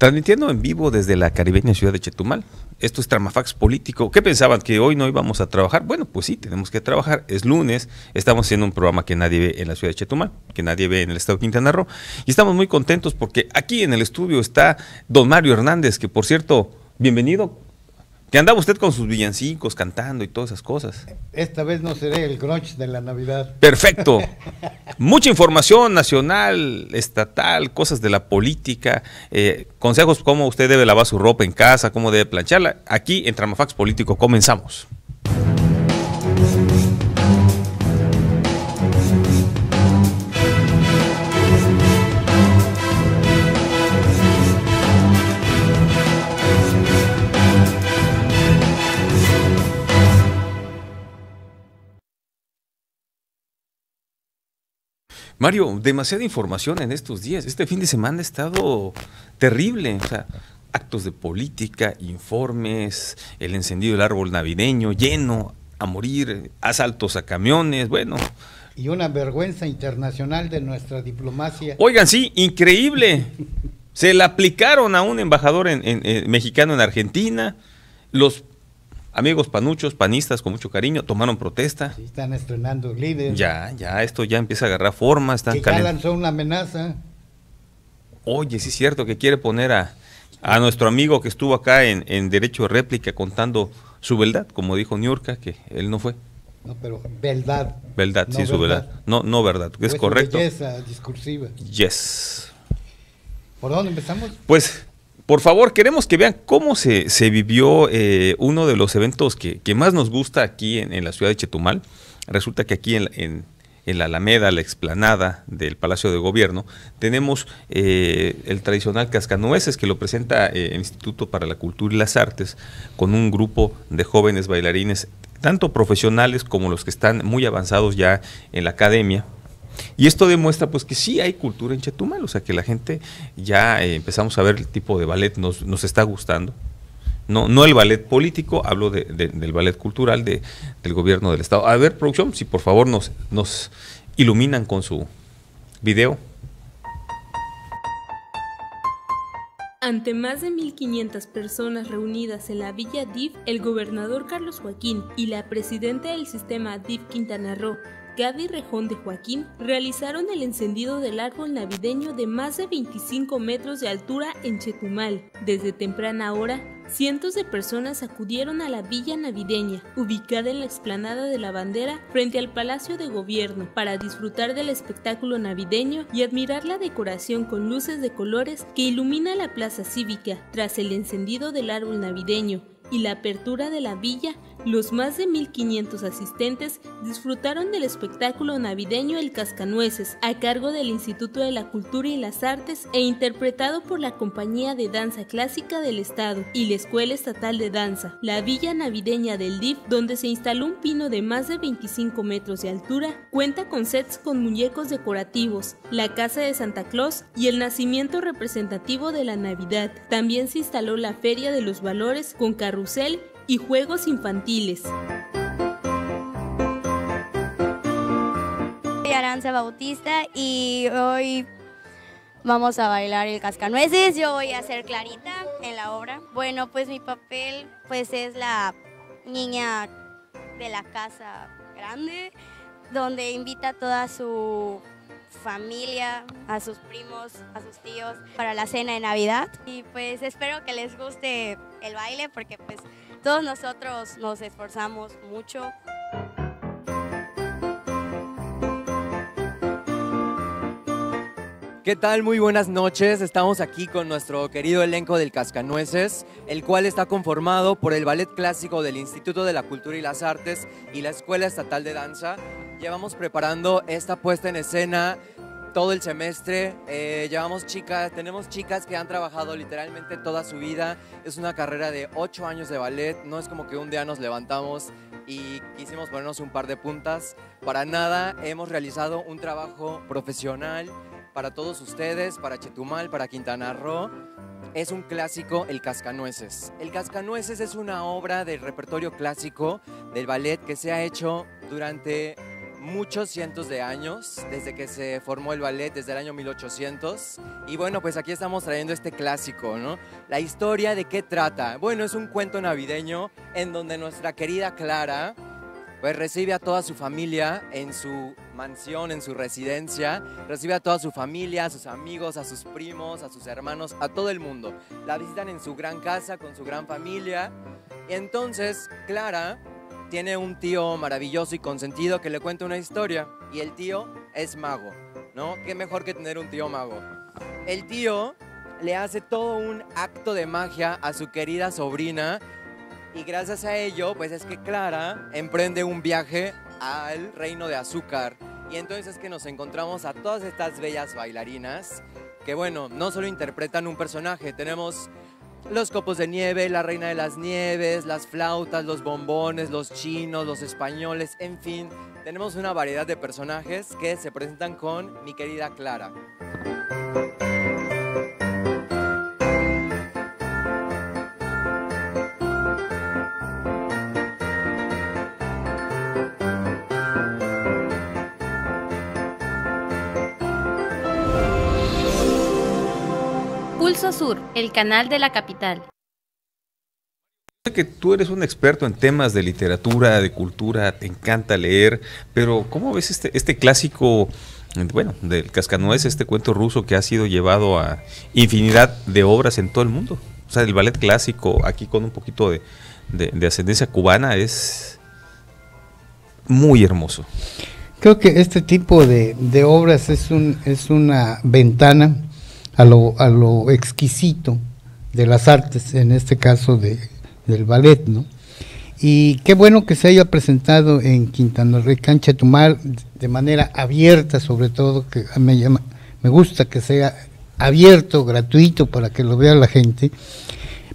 Transmitiendo en vivo desde la caribeña ciudad de Chetumal. Esto es Tramafax Político. ¿Qué pensaban? ¿Que hoy no íbamos a trabajar? Bueno, pues sí, tenemos que trabajar. Es lunes, estamos haciendo un programa que nadie ve en la ciudad de Chetumal, que nadie ve en el estado de Quintana Roo. Y estamos muy contentos porque aquí en el estudio está don Mario Hernández, que por cierto, bienvenido. Que andaba usted con sus villancicos cantando y todas esas cosas. Esta vez no seré el grunge de la Navidad. Perfecto. Mucha información nacional, estatal, cosas de la política, eh, consejos cómo usted debe lavar su ropa en casa, cómo debe plancharla. Aquí en Tramafax Político comenzamos. Mario, demasiada información en estos días. Este fin de semana ha estado terrible. O sea, actos de política, informes, el encendido del árbol navideño lleno a morir, asaltos a camiones, bueno. Y una vergüenza internacional de nuestra diplomacia. Oigan, sí, increíble. Se la aplicaron a un embajador en, eh, mexicano en Argentina. Los amigos panuchos, panistas con mucho cariño, tomaron protesta. Sí, están estrenando líderes. Ya, ya, esto ya empieza a agarrar forma. Están que ya lanzó una amenaza. Oye, sí es cierto que quiere poner a, nuestro amigo que estuvo acá en, derecho de réplica contando su verdad, como dijo Niurka, que él no fue. No, pero verdad. Verdad, sí, su verdad. No, no verdad, que es pues, correcto. Belleza discursiva. Yes. ¿Por dónde empezamos? Pues por favor, queremos que vean cómo se, vivió eh, uno de los eventos que, más nos gusta aquí en, la ciudad de Chetumal. Resulta que aquí en, la Alameda, la explanada del Palacio de Gobierno, tenemos eh, el tradicional Cascanueces que lo presenta eh, el Instituto para la Cultura y las Artes con un grupo de jóvenes bailarines, tanto profesionales como los que están muy avanzados ya en la academia y esto demuestra pues que sí hay cultura en Chetumal, o sea que la gente ya eh, empezamos a ver el tipo de ballet, nos, está gustando. No, no el ballet político, hablo del ballet cultural del gobierno del Estado. A ver, producción, si por favor nos, nos iluminan con su video. Ante más de 1.500 personas reunidas en la Villa DIF, el gobernador Carlos Joaquín y la presidenta del sistema DIF Quintana Roo, Gaby Rejón de Joaquín realizaron el encendido del árbol navideño de más de 25 metros de altura en Chetumal. Desde temprana hora, Cientos de personas acudieron a la villa navideña, ubicada en la explanada de la bandera frente al Palacio de Gobierno, para disfrutar del espectáculo navideño y admirar la decoración con luces de colores que ilumina la plaza cívica tras el encendido del árbol navideño y la apertura de la villa los más de 1.500 asistentes disfrutaron del espectáculo navideño El Cascanueces, a cargo del Instituto de la Cultura y las Artes e interpretado por la Compañía de Danza Clásica del Estado y la Escuela Estatal de Danza, la Villa Navideña del DIF, donde se instaló un pino de más de 25 metros de altura, cuenta con sets con muñecos decorativos, la Casa de Santa Claus y el nacimiento representativo de la Navidad. También se instaló la Feria de los Valores con carrusel y juegos infantiles. Soy Aranza Bautista y hoy vamos a bailar el cascanueces. Yo voy a ser Clarita en la obra. Bueno, pues mi papel pues es la niña de la casa grande donde invita a toda su familia, a sus primos, a sus tíos para la cena de Navidad. Y pues espero que les guste el baile porque pues todos nosotros nos esforzamos mucho. ¿Qué tal? Muy buenas noches. Estamos aquí con nuestro querido elenco del Cascanueces, el cual está conformado por el Ballet Clásico del Instituto de la Cultura y las Artes y la Escuela Estatal de Danza. Llevamos preparando esta puesta en escena todo el semestre. Eh, llevamos chicas, tenemos chicas que han trabajado literalmente toda su vida. Es una carrera de ocho años de ballet. No es como que un día nos levantamos y quisimos ponernos un par de puntas. Para nada, hemos realizado un trabajo profesional para todos ustedes, para Chetumal, para Quintana Roo. Es un clásico, El Cascanueces. El Cascanueces es una obra del repertorio clásico del ballet que se ha hecho durante muchos cientos de años, desde que se formó el ballet, desde el año 1800. Y bueno, pues aquí estamos trayendo este clásico, ¿no? La historia de qué trata. Bueno, es un cuento navideño en donde nuestra querida Clara pues recibe a toda su familia en su mansión, en su residencia, recibe a toda su familia, a sus amigos, a sus primos, a sus hermanos, a todo el mundo. La visitan en su gran casa, con su gran familia. Y entonces, Clara tiene un tío maravilloso y consentido que le cuenta una historia y el tío es mago, ¿no? Qué mejor que tener un tío mago. El tío le hace todo un acto de magia a su querida sobrina y gracias a ello, pues es que Clara emprende un viaje al reino de azúcar. Y entonces es que nos encontramos a todas estas bellas bailarinas que, bueno, no solo interpretan un personaje, tenemos los copos de nieve, la reina de las nieves, las flautas, los bombones, los chinos, los españoles, en fin, tenemos una variedad de personajes que se presentan con mi querida Clara. Sur, el canal de la capital. Que tú eres un experto en temas de literatura, de cultura, te encanta leer, pero ¿cómo ves este, este, clásico, bueno, del cascanueces, este cuento ruso que ha sido llevado a infinidad de obras en todo el mundo? O sea, el ballet clásico, aquí con un poquito de, ascendencia cubana, es muy hermoso. Creo que este tipo de, obras es, un, es una ventana a lo, exquisito de las artes, en este caso de, del ballet, ¿no? Y qué bueno que se haya presentado en Quintana Roo, Cancha Tumal, de manera abierta, sobre todo, que me, me gusta que sea abierto, gratuito, para que lo vea la gente,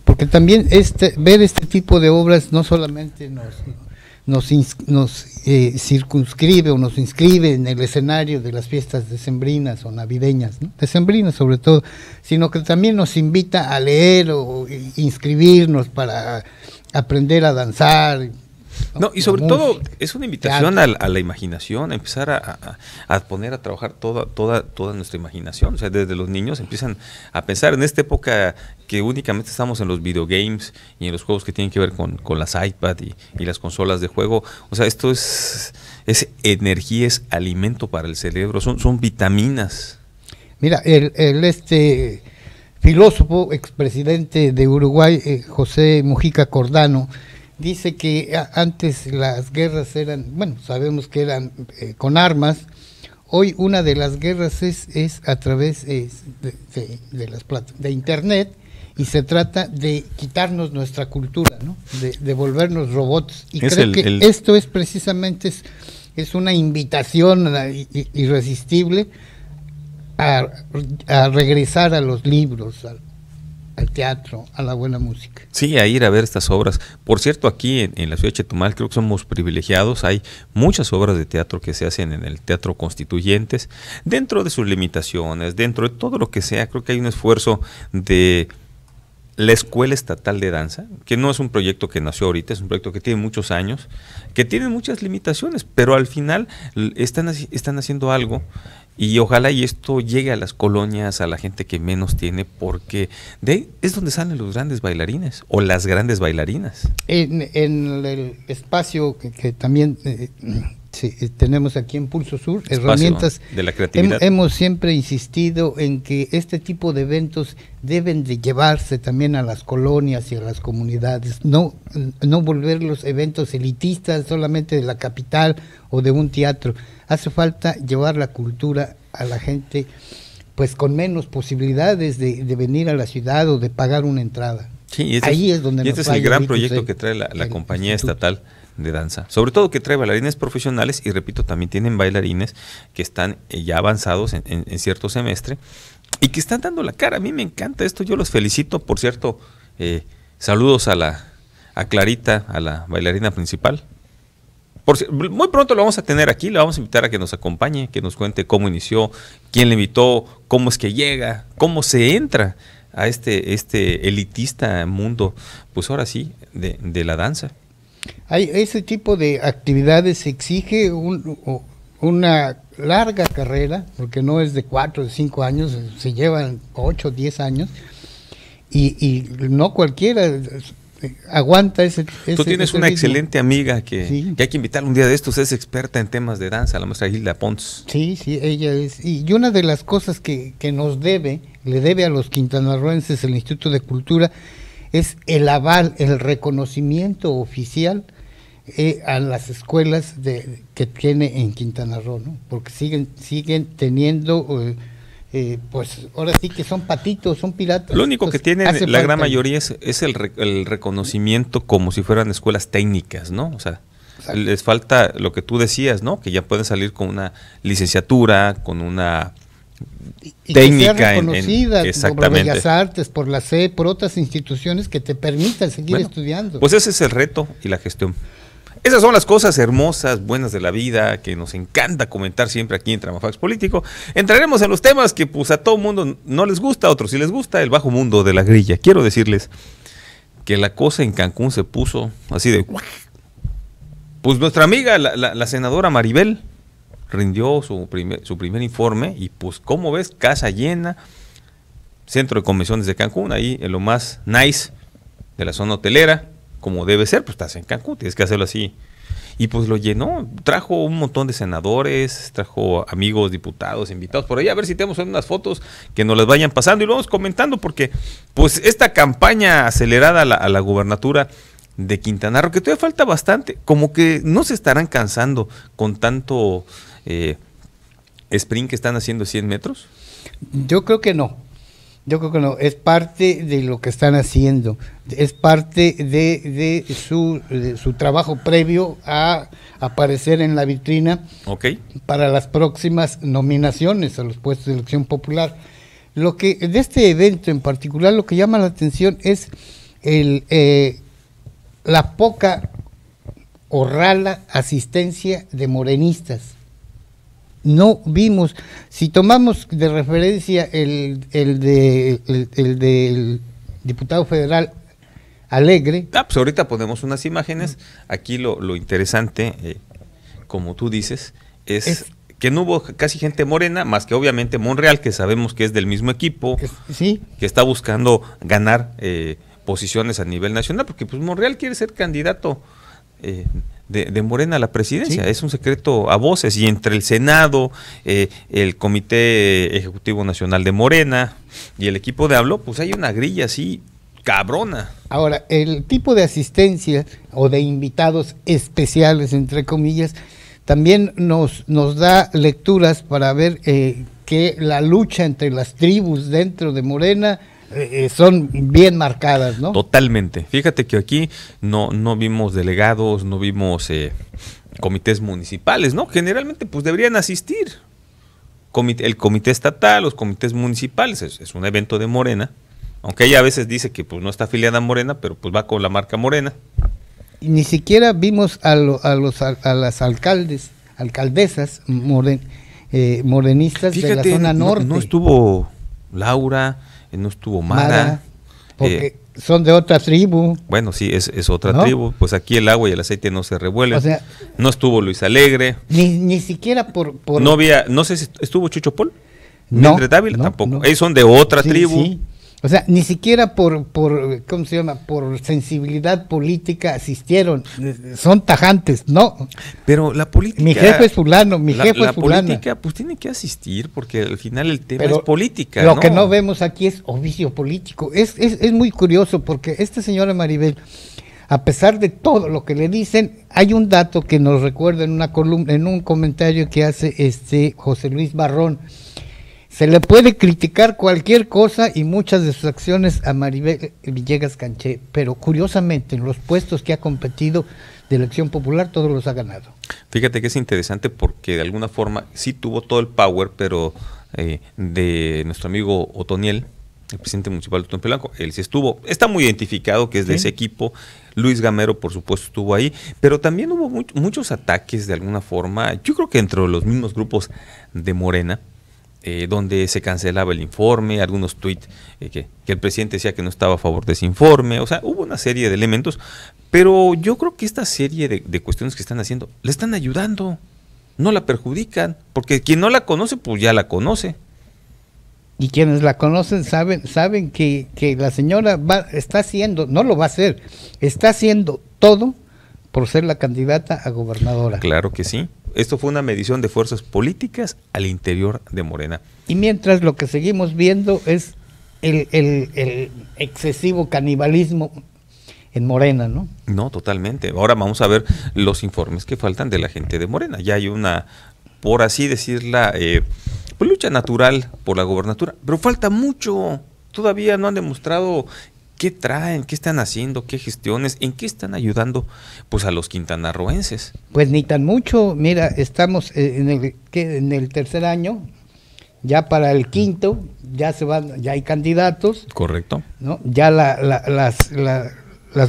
porque también este, ver este tipo de obras no solamente nos, nos, eh, circunscribe o nos inscribe en el escenario de las fiestas decembrinas o navideñas, decembrinas sobre todo, sino que también nos invita a leer o inscribirnos para aprender a danzar, no, y sobre todo es una invitación a, la imaginación, a empezar a, poner a trabajar toda, toda, toda nuestra imaginación. O sea, desde los niños empiezan a pensar en esta época que únicamente estamos en los videogames y en los juegos que tienen que ver con, las iPad y, las consolas de juego. O sea, esto es, es energía, es alimento para el cerebro, son, son vitaminas. Mira, el, el este filósofo, expresidente de Uruguay, eh, José Mujica Cordano, dice que antes las guerras eran, bueno, sabemos que eran eh, con armas, hoy una de las guerras es, a través de, de, de Internet y se trata de quitarnos nuestra cultura, ¿no? de, volvernos robots. Y creo que esto es precisamente es, es una invitación ah, irresistible a, regresar a los libros, al teatro, a la buena música. Sí, a ir a ver estas obras. Por cierto, aquí en, la ciudad de Chetumal creo que somos privilegiados. Hay muchas obras de teatro que se hacen en el Teatro Constituyentes, dentro de sus limitaciones, dentro de todo lo que sea. Creo que hay un esfuerzo de la Escuela Estatal de Danza, que no es un proyecto que nació ahorita, es un proyecto que tiene muchos años, que tiene muchas limitaciones, pero al final están, están haciendo algo y ojalá y esto llegue a las colonias, a la gente que menos tiene, porque de es donde salen los grandes bailarines o las grandes bailarinas. En, el espacio que, también eh, eh, tenemos aquí en Pulso Sur herramientas de la creatividad. hemos siempre insistido en que este tipo de eventos deben de llevarse también a las colonias y a las comunidades, no, no volver los eventos elitistas solamente de la capital o de un teatro. Hace falta llevar la cultura a la gente pues con menos posibilidades de, venir a la ciudad o de pagar una entrada. y Ahí es, donde este es el gran proyecto ¿eh? que trae la, compañía estatal de danza. Sobre todo que trae bailarines profesionales y repito, también tienen bailarines que están eh, ya avanzados en, cierto semestre y que están dando la cara. A mí me encanta esto, yo los felicito. Por cierto, eh, saludos a la a Clarita, a la bailarina principal. muy pronto lo vamos a tener aquí, le vamos a invitar a que nos acompañe, que nos cuente cómo inició, quién le invitó, cómo es que llega, cómo se entra a este, este elitista mundo, pues ahora sí, de, de la danza. Hay, ese tipo de actividades exige una larga carrera, porque no es de cuatro o cinco años, eh, se llevan ocho o diez años, y, no cualquiera eh, aguanta ese... ese Tú tienes una excelente amiga que, hay que invitar un día de estos, es experta en temas de danza, la maestra Gilda Pons. Sí, sí, ella es. Y una de las cosas que, que nos debe, le debe a los quintanarroenses el Instituto de Cultura, es el aval, el reconocimiento oficial eh, a las escuelas de, que tiene en Quintana Roo, ¿no? porque siguen, siguen teniendo, eh, eh, pues ahora sí que son patitos, son piratas. Lo único que tienen la gran mayoría es, es el, el, reconocimiento como si fueran escuelas técnicas, ¿no? O sea, les falta lo que tú decías, ¿no? Que ya pueden salir con una licenciatura, con una y técnica que en, por Bellas Artes, por la C, por otras instituciones que te permitan seguir estudiando. Pues ese es el reto y la gestión. Esas son las cosas hermosas, buenas de la vida, que nos encanta comentar siempre aquí en Tramafax Político. Entraremos en los temas que pues a todo mundo no les gusta, a otros sí les gusta, el bajo mundo de la grilla. Quiero decirles que la cosa en Cancún se puso así de... Pues nuestra amiga, la senadora Maribel, rindió su primer, su primer informe y pues como ves, casa llena, centro de convenciones de Cancún, ahí en lo más nice de la zona hotelera, como debe ser, pues estás en Cancún, tienes que hacerlo así. Y pues lo llenó, trajo un montón de senadores, trajo amigos, diputados, invitados por ahí, a ver si tenemos unas fotos que nos las vayan pasando y lo vamos comentando, porque pues esta campaña acelerada a la, a la gubernatura de Quintana Roo, que todavía falta bastante, como que no se estarán cansando con tanto eh, sprint que están haciendo 100 metros? Yo creo que no. Yo creo que no. Es parte de lo que están haciendo. Es parte de, su, trabajo previo a aparecer en la vitrina okay. para las próximas nominaciones a los puestos de elección popular. Lo que de este evento en particular, lo que llama la atención es el, eh, la poca o rala asistencia de morenistas no vimos. Si tomamos de referencia el, el, de, el, del diputado federal Alegre. Ah, pues ahorita ponemos unas imágenes. Aquí lo, lo interesante, eh, como tú dices, es, que no hubo casi gente morena, más que obviamente Monreal, que sabemos que es del mismo equipo, ¿sí? que está buscando ganar eh, posiciones a nivel nacional, porque pues Monreal quiere ser candidato eh, de, Morena a la presidencia. Es un secreto a voces y entre el Senado, eh, el Comité Ejecutivo Nacional de Morena y el equipo de Hablo, pues hay una grilla así cabrona. Ahora, el tipo de asistencia o de invitados especiales, entre comillas, también nos, nos da lecturas para ver eh, que la lucha entre las tribus dentro de Morena, eh, eh, son bien marcadas, ¿no? Totalmente. Fíjate que aquí no, no vimos delegados, no vimos eh, comités municipales, ¿no? Generalmente pues deberían asistir. el comité estatal, los comités municipales, es, un evento de Morena, aunque ella a veces dice que pues no está afiliada a Morena, pero pues va con la marca Morena. ni siquiera vimos a, los a, las alcaldes, alcaldesas moren, morenistas de la zona norte. no estuvo Laura, eh, no estuvo Mara. porque eh, son de otra tribu. Bueno, sí, es, es otra tribu. Pues aquí el agua y el aceite no se revuelven. no estuvo Luis Alegre. Ni, ni siquiera por, por, No había, no sé si estuvo Chucho Paul No, no, tampoco. Ellos son de otra tribu. O sea, ni siquiera por, por, ¿cómo se llama? Por sensibilidad política asistieron. Son tajantes, no. Pero la política. Mi jefe es fulano, mi jefe es fulano. La política, pues tiene que asistir, porque al final el tema es política. Lo que no vemos aquí es oficio político. Es, es, muy curioso, porque esta señora Maribel a pesar de todo lo que le dicen, hay un dato que nos recuerda en una columna, en un comentario que hace este José Luis Barrón se le puede criticar cualquier cosa y muchas de sus acciones a Maribel Villegas Canché, pero curiosamente en los puestos que ha competido de la elección popular todos los ha ganado. Fíjate que es interesante porque de alguna forma sí tuvo todo el power, pero eh, de nuestro amigo Otoniel, el presidente municipal de Blanco, él sí estuvo, está muy identificado que es de ese equipo, Luis Gamero por supuesto estuvo ahí, pero también hubo muchos ataques de alguna forma, yo creo que entre los mismos grupos de Morena, eh, donde se cancelaba el informe, algunos tweets eh, que, el presidente decía que no estaba a favor de ese informe, o sea, hubo una serie de elementos, pero yo creo que esta serie de, cuestiones que están haciendo le están ayudando, no la perjudican, porque quien no la conoce, pues ya la conoce. Y quienes la conocen saben, saben que, que la señora va, está haciendo, no lo va a hacer, está haciendo todo por ser la candidata a gobernadora. Claro que sí. Esto fue una medición de fuerzas políticas al interior de Morena. Y mientras lo que seguimos viendo es el, excesivo canibalismo en Morena, ¿no? No, totalmente. Ahora vamos a ver los informes que faltan de la gente de Morena. Ya hay una, por así decirla, eh, pues, lucha natural por la gobernatura, pero falta mucho. Todavía no han demostrado ¿Qué traen? ¿Qué están haciendo? ¿Qué gestiones? ¿En qué están ayudando pues a los quintanarroenses? Pues ni tan mucho. Mira, estamos eh, en el, en el tercer año, ya para el quinto, ya se van, ya hay candidatos. Correcto. ¿no? Ya las,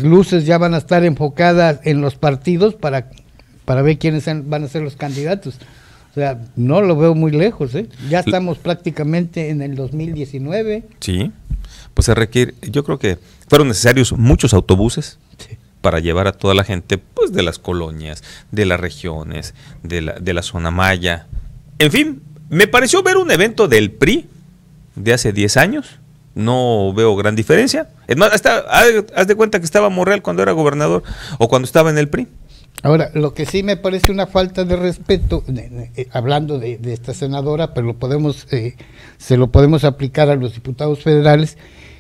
luces ya van a estar enfocadas en los partidos para, para ver quiénes van a ser los candidatos. O sea, no lo veo muy lejos, ¿eh? Ya estamos prácticamente en el 2019. Sí pues se requiere, yo creo que fueron necesarios muchos autobuses para llevar a toda la gente pues de las colonias, de las regiones, de la, de la zona maya. En fin, me pareció ver un evento del PRI de hace 10 años. No veo gran diferencia. Es más, hasta, haz de cuenta que estaba Morreal cuando era gobernador o cuando estaba en el PRI. Ahora, lo que sí me parece una falta de respeto, eh, eh, eh, hablando de, esta senadora, pero lo podemos, se lo podemos aplicar a los diputados federales,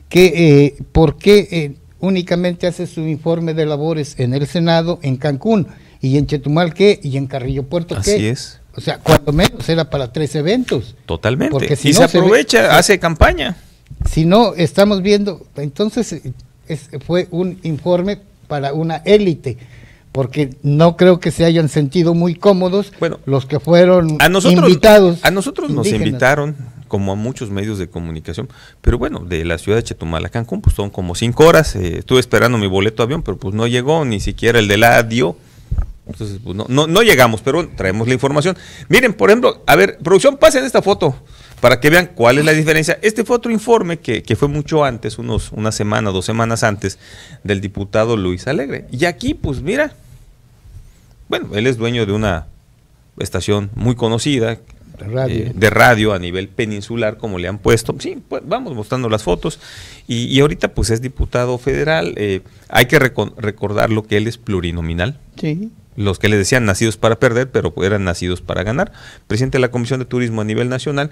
que eh, por qué eh, únicamente hace su informe de labores en el Senado, en Cancún y en Chetumal qué y en Carrillo Puerto Así es. O sea, cuando menos era para tres eventos. Totalmente. Porque si y se aprovecha, hace campaña. Si no, estamos viendo, entonces es, fue un informe para una élite porque no creo que se hayan sentido muy cómodos los que fueron invitados. A nosotros nos invitaron como a muchos medios de comunicación. Pero bueno, de la ciudad de Chetumal a Cancún, pues son como cinco horas. Eh, estuve esperando mi boleto de avión, pero pues no llegó, ni siquiera el de la dio. Entonces, pues no, no, llegamos, pero traemos la información. Miren, por ejemplo, a ver, producción, pasen esta foto para que vean cuál es la diferencia. Este fue otro informe que, que, fue mucho antes, unos, una semana, dos semanas antes, del diputado Luis Alegre. Y aquí, pues mira, bueno, él es dueño de una estación muy conocida, eh, de radio a nivel peninsular, como le han puesto. Sí, pues vamos mostrando las fotos. Y, ahorita pues es diputado federal. Eh, hay que recordar lo que él es plurinominal. Sí. Los que le decían nacidos para perder, pero eran nacidos para ganar. Presidente de la Comisión de Turismo a nivel nacional.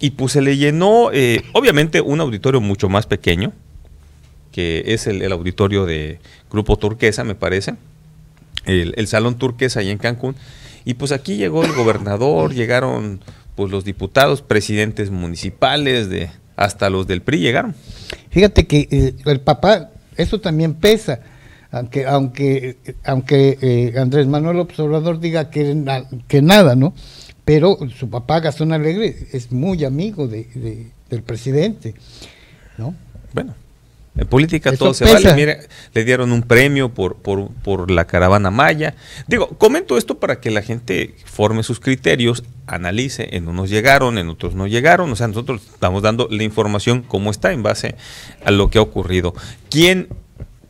Y pues se le llenó, eh, obviamente, un auditorio mucho más pequeño, que es el, auditorio de Grupo Turquesa, me parece. El, el Salón Turquesa ahí en Cancún y pues aquí llegó el gobernador, llegaron pues los diputados, presidentes municipales, de hasta los del PRI llegaron. Fíjate que eh, el papá, eso también pesa, aunque aunque aunque eh, Andrés Manuel Observador diga que, que nada, ¿no? Pero su papá Gastón Alegre es muy amigo de, del presidente, ¿no? Bueno, en política todo se vale. Mire, le dieron un premio por, por, por, la caravana maya. Digo, comento esto para que la gente forme sus criterios, analice. En unos llegaron, en otros no llegaron. O sea, nosotros estamos dando la información como está en base a lo que ha ocurrido. ¿Quién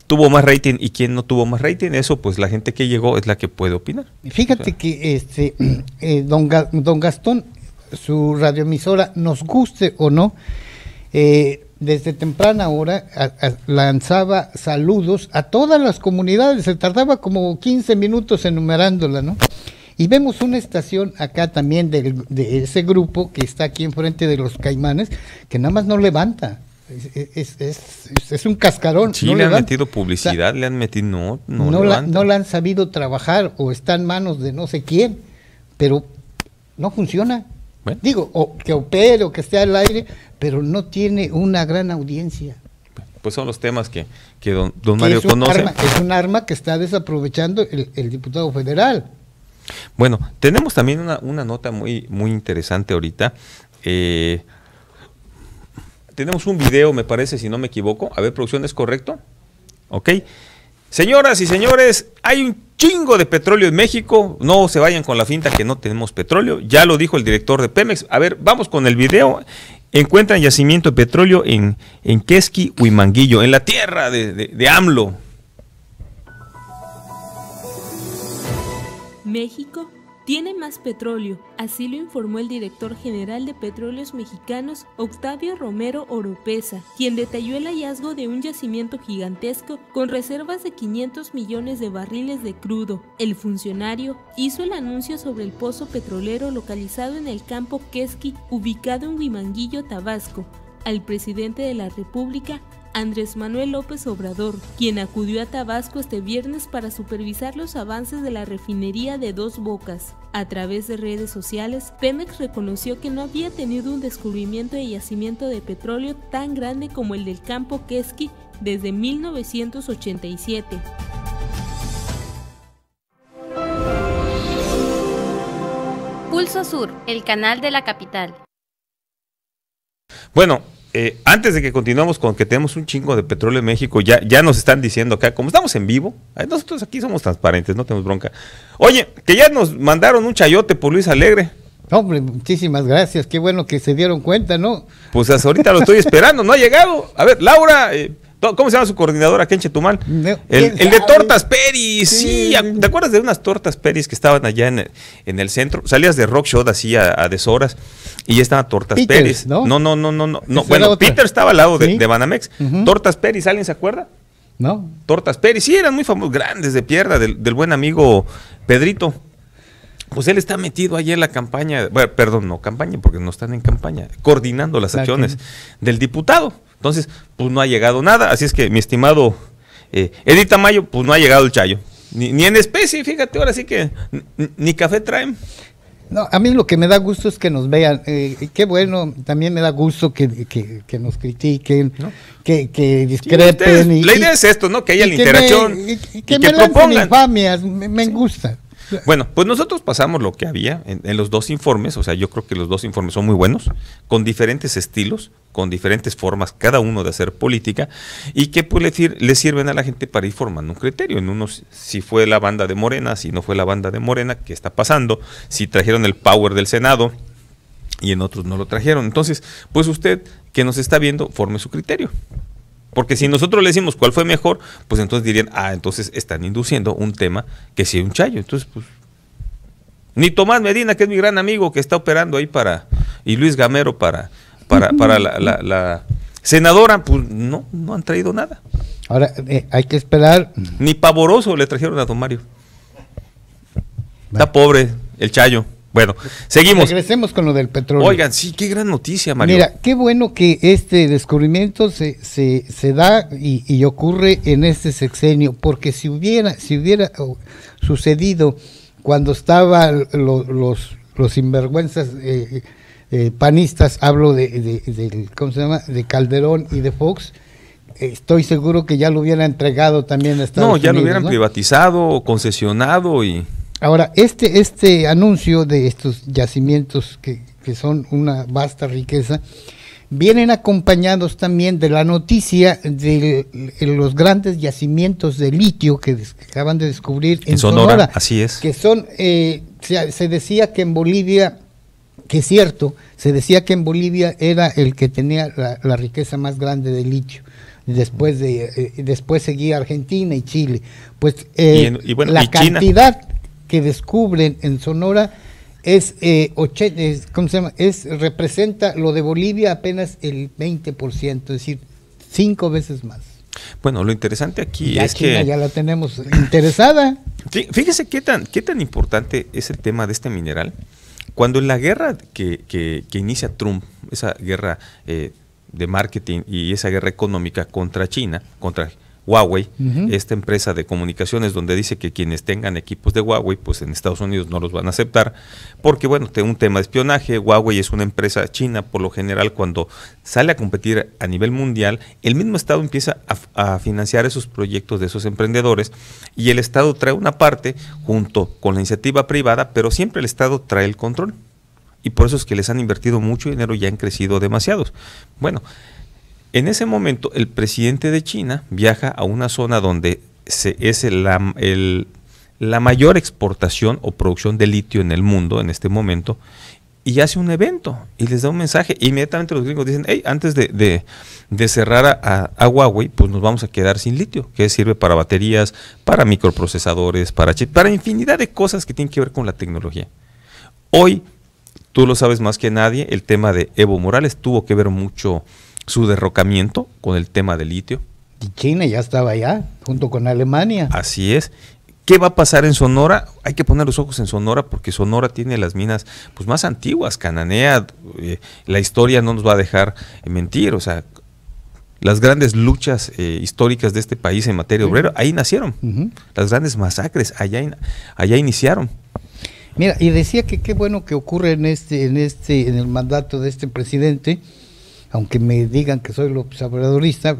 tuvo más rating y quién no tuvo más rating? Eso, pues la gente que llegó es la que puede opinar. Fíjate que este eh, don, don Gastón, su radioemisora, nos guste o no, eh, desde temprana hora lanzaba saludos a todas las comunidades, se tardaba como 15 minutos enumerándola, ¿no? Y vemos una estación acá también de ese grupo que está aquí enfrente de los caimanes, que nada más no levanta. Es, un cascarón. Sí, le han metido publicidad, le han metido. No, no, la, no han sabido trabajar o está en manos de no sé quién, pero no funciona. Digo, o que opere o que esté al aire, pero no tiene una gran audiencia. Pues son los temas que, don, Mario conoce. es un arma que está desaprovechando el, diputado federal. Bueno, tenemos también una, nota muy, muy interesante ahorita. Eh, tenemos un video, me parece, si no me equivoco. A ver, producción, ¿es correcto? Ok. Señoras y señores, hay un chingo de petróleo en México. No se vayan con la finta que no tenemos petróleo. Ya lo dijo el director de Pemex. A ver, vamos con el video. Encuentran yacimiento de petróleo en, en Quesqui, Huimanguillo, en la tierra de, de AMLO. México tiene más petróleo, así lo informó el director general de Petróleos Mexicanos, Octavio Romero Oropesa, quien detalló el hallazgo de un yacimiento gigantesco con reservas de 500 millones de barriles de crudo. El funcionario hizo el anuncio sobre el pozo petrolero localizado en el campo Quesqui, ubicado en Huimanguillo, Tabasco, al presidente de la República, Andrés Manuel López Obrador, quien acudió a Tabasco este viernes para supervisar los avances de la refinería de dos bocas. A través de redes sociales, Pemex reconoció que no había tenido un descubrimiento de yacimiento de petróleo tan grande como el del campo Keski desde 1987. Pulso Sur, el canal de la capital. Bueno, eh, antes de que continuemos con que tenemos un chingo de petróleo en México, ya, ya nos están diciendo acá, como estamos en vivo, nosotros aquí somos transparentes, no tenemos bronca. Oye, que ya nos mandaron un chayote por Luis Alegre. Hombre, muchísimas gracias. Qué bueno que se dieron cuenta, ¿no? Pues ahorita lo estoy esperando, no ha llegado. A ver, Laura, eh, ¿Cómo se llama su coordinador aquí en Chetumal? el, de Tortas Peris. Sí. ¿te acuerdas de unas Tortas Peris que estaban allá en el, centro? Salías de Rock Show así a, deshoras y ya estaban Tortas Peris. ¿no? no, no, no, no. bueno, Peter estaba al lado de, Banamex. Tortas Peris, ¿alguien se acuerda? No. Tortas Peris. Sí, eran muy famosos, grandes de pierda, del, del buen amigo Pedrito. Pues él está metido ahí en la campaña, bueno, perdón, no campaña, porque no están en campaña, coordinando las acciones del diputado. Entonces, pues no ha llegado nada. Así es que, mi estimado eh, Edita Mayo, pues no ha llegado el chayo. Ni, en especie, fíjate, ahora sí que ni café traen. No, a mí lo que me da gusto es que nos vean. Eh, qué bueno, también me da gusto que, nos critiquen, que, que, discrepen. la idea es esto, ¿no? Que haya la interacción. y, que, me propongan. infamias, me, me gusta. Bueno, pues nosotros pasamos lo que había en, los dos informes, o sea, yo creo que los dos informes son muy buenos, con diferentes estilos, con diferentes formas, cada uno de hacer política, y que pues le, le sirven a la gente para ir formando un criterio. En unos, si fue la banda de Morena, si no fue la banda de Morena, qué está pasando, si trajeron el power del Senado, y en otros no lo trajeron. Entonces, pues usted que nos está viendo, forme su criterio. Porque si nosotros le decimos cuál fue mejor, pues entonces dirían, ah, entonces están induciendo un tema que sí es un chayo. Entonces, pues. Ni Tomás Medina, que es mi gran amigo, que está operando ahí para. Y Luis Gamero para, para, la, senadora, pues no, no han traído nada. Ahora, eh, hay que esperar. Ni pavoroso le trajeron a don Mario. Está pobre, el chayo. Bueno, seguimos. Regresemos con lo del petróleo. Oigan, sí, qué gran noticia, Mario. Mira, qué bueno que este descubrimiento se, se, da y, ocurre en este sexenio, porque si hubiera, si hubiera oh, sucedido cuando estaban los, los sinvergüenzas eh, eh, eh, panistas, hablo de, de, ¿cómo se llama? de Calderón y de Fox, estoy seguro que ya lo hubieran entregado también a Estados No, ya lo hubieran privatizado o concesionado y... Ahora, este, este anuncio de estos yacimientos que, son una vasta riqueza, vienen acompañados también de la noticia de los grandes yacimientos de litio que acaban de descubrir en, en Sonora, Así es. Que son, eh, se, decía que en Bolivia, que es cierto, se decía que en Bolivia era el que tenía la, riqueza más grande de litio. Después, de, eh, después seguía Argentina y Chile. Pues eh, la cantidad descubren en Sonora es, eh, ¿cómo se llama? es representa lo de Bolivia apenas el 20%, es decir, cinco veces más. Bueno, lo interesante aquí es que ya la tenemos interesada. Fíjese qué tan qué tan importante es el tema de este mineral. Cuando en la guerra que, que, que inicia Trump, esa guerra eh, de marketing y esa guerra económica contra China, contra Huawei, esta empresa de comunicaciones donde dice que quienes tengan equipos de Huawei, pues en Estados Unidos no los van a aceptar, porque bueno, tiene un tema de espionaje, Huawei es una empresa china, por lo general cuando sale a competir a nivel mundial, el mismo Estado empieza a, financiar esos proyectos de esos emprendedores y el Estado trae una parte junto con la iniciativa privada, pero siempre el Estado trae el control. Y por eso es que les han invertido mucho dinero y han crecido demasiados. Bueno, en ese momento, el presidente de China viaja a una zona donde se, es la, mayor exportación o producción de litio en el mundo en este momento y hace un evento y les da un mensaje. Inmediatamente los gringos dicen, hey, antes de, cerrar a, Huawei, pues nos vamos a quedar sin litio, que sirve para baterías, para microprocesadores, para para infinidad de cosas que tienen que ver con la tecnología. Hoy, tú lo sabes más que nadie, el tema de Evo Morales tuvo que ver mucho su derrocamiento con el tema del litio. Y China ya estaba allá, junto con Alemania. Así es. ¿Qué va a pasar en Sonora? Hay que poner los ojos en Sonora porque Sonora tiene las minas pues, más antiguas, Cananea, eh, la historia no nos va a dejar mentir, o sea, las grandes luchas eh, históricas de este país en materia obrera, ahí nacieron, las grandes masacres, allá, allá iniciaron. Mira, y decía que qué bueno que ocurre en este, en este, en el mandato de este presidente, aunque me digan que soy lo observadorista,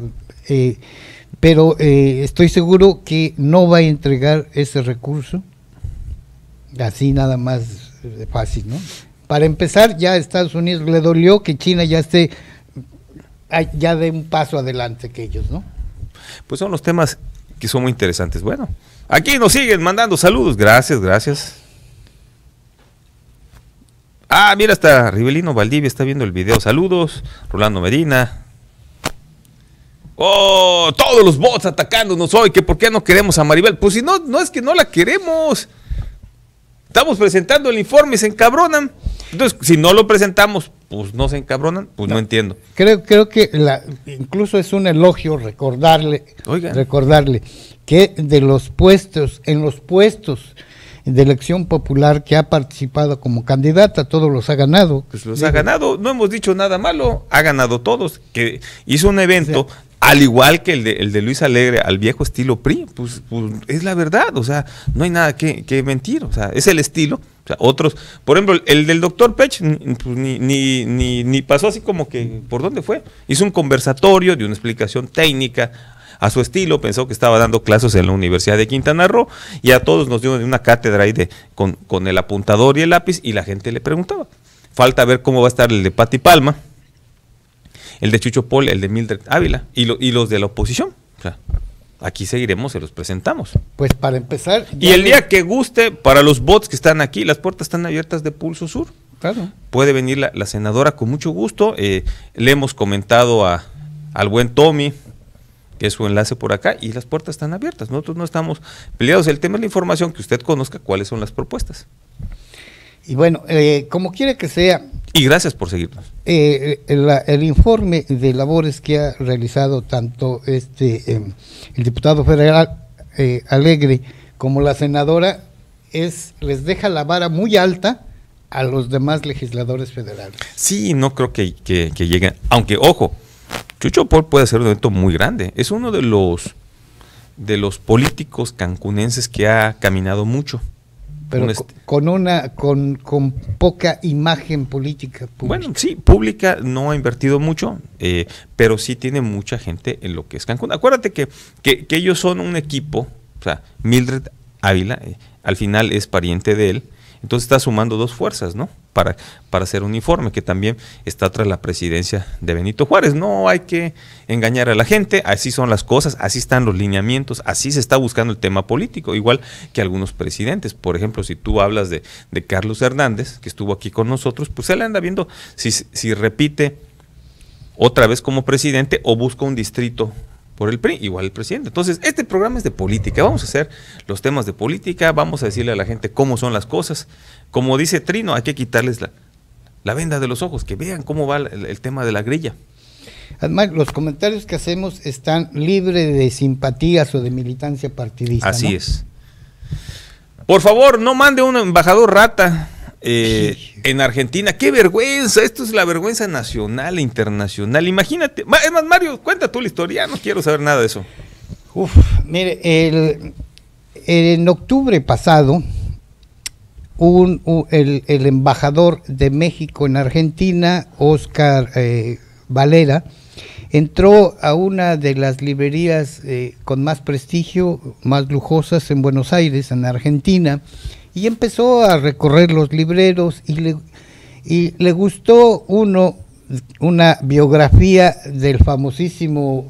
eh, pero eh, estoy seguro que no va a entregar ese recurso así nada más fácil, ¿no? Para empezar, ya a Estados Unidos le dolió que China ya esté, ya dé un paso adelante que ellos, ¿no? Pues son los temas que son muy interesantes. Bueno, aquí nos siguen mandando saludos. Gracias, gracias. Ah, mira, está Ribelino Valdivia, está viendo el video. Saludos, Rolando Medina. Oh, todos los bots atacándonos hoy, que por qué no queremos a Maribel. Pues si no, no es que no la queremos. Estamos presentando el informe y se encabronan. Entonces, si no lo presentamos, pues no se encabronan, pues no, entiendo. Creo, creo que la, incluso es un elogio recordarle, recordarle que de los puestos, en los puestos de elección popular que ha participado como candidata, todos los ha ganado. Pues los ha ganado, no hemos dicho nada malo, ha ganado todos, que hizo un evento al igual que el de, el de, Luis Alegre, al viejo estilo PRI, pues, pues, es la verdad, o sea, no hay nada que, que mentir, o sea, es el estilo. O sea, otros, por ejemplo, el del doctor Pech pues, ni, ni, ni, ni, pasó así como que, ¿por dónde fue? Hizo un conversatorio de una explicación técnica a su estilo, pensó que estaba dando clases en la Universidad de Quintana Roo y a todos nos dio una cátedra ahí de, con, el apuntador y el lápiz y la gente le preguntaba. Falta ver cómo va a estar el de Pati Palma, el de Chucho Pol, el de Mildred Ávila y, y los de la oposición. aquí seguiremos, se los presentamos. Pues para empezar. Y el día que guste, para los bots que están aquí, las puertas están abiertas de Pulso Sur. Claro. Puede venir la, senadora con mucho gusto. Eh, le hemos comentado a, al buen Tommy, que es su enlace por acá, y las puertas están abiertas. Nosotros no estamos peleados. El tema es la información, que usted conozca cuáles son las propuestas. Y bueno, eh, como quiere que sea. Y gracias por seguirnos. Eh, el, informe de labores que ha realizado tanto este em, el diputado federal eh, Alegre como la senadora es les deja la vara muy alta a los demás legisladores federales. Sí, no creo que, que, que lleguen. Aunque, ojo, Chucho Paul puede ser un evento muy grande. Es uno de los, de los políticos cancunenses que ha caminado mucho. Pero con una con, con, poca imagen política. Pública. Bueno, sí, pública no ha invertido mucho, eh, pero sí tiene mucha gente en lo que es Cancún. Acuérdate que, que, ellos son un equipo, o sea, Mildred Ávila, eh, al final es pariente de él, entonces está sumando dos fuerzas, ¿no? Para, para ser uniforme, que también está tras la presidencia de Benito Juárez. No hay que engañar a la gente, así son las cosas, así están los lineamientos, así se está buscando el tema político, igual que algunos presidentes. Por ejemplo, si tú hablas de, Carlos Hernández, que estuvo aquí con nosotros, pues él anda viendo si, si repite otra vez como presidente o busca un distrito por el PRI, igual el presidente. Entonces, este programa es de política. Vamos a hacer los temas de política, vamos a decirle a la gente cómo son las cosas. Como dice Trino, hay que quitarles la, venda de los ojos, que vean cómo va el, tema de la grilla. Además, los comentarios que hacemos están libres de simpatías o de militancia partidista. Así es. Por favor, no mande un embajador rata eh, en Argentina. ¡Qué vergüenza! Esto es la vergüenza nacional e internacional. Imagínate. Es más, Mario, cuenta tú la historia. No quiero saber nada de eso. Uf, mire, en octubre pasado, un, el, embajador de México en Argentina, Oscar eh, Valera, entró a una de las librerías eh, con más prestigio, más lujosas en Buenos Aires, en Argentina, y empezó a recorrer los libreros y le, y le gustó uno, una biografía del famosísimo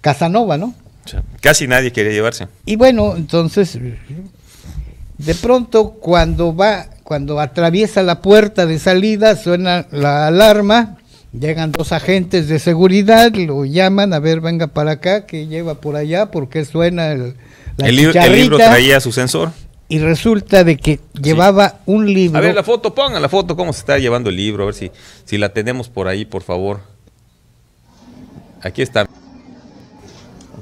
Casanova, ¿no? Casi nadie quería llevarse. Y bueno, entonces, de pronto cuando va, cuando atraviesa la puerta de salida, suena la alarma, llegan dos agentes de seguridad, lo llaman, a ver, venga para acá, que lleva por allá, porque suena el, la el libro traía su sensor y resulta de que llevaba un libro. A ver la foto, pongan la foto, cómo se está llevando el libro, a ver si, si la tenemos por ahí, por favor. Aquí está.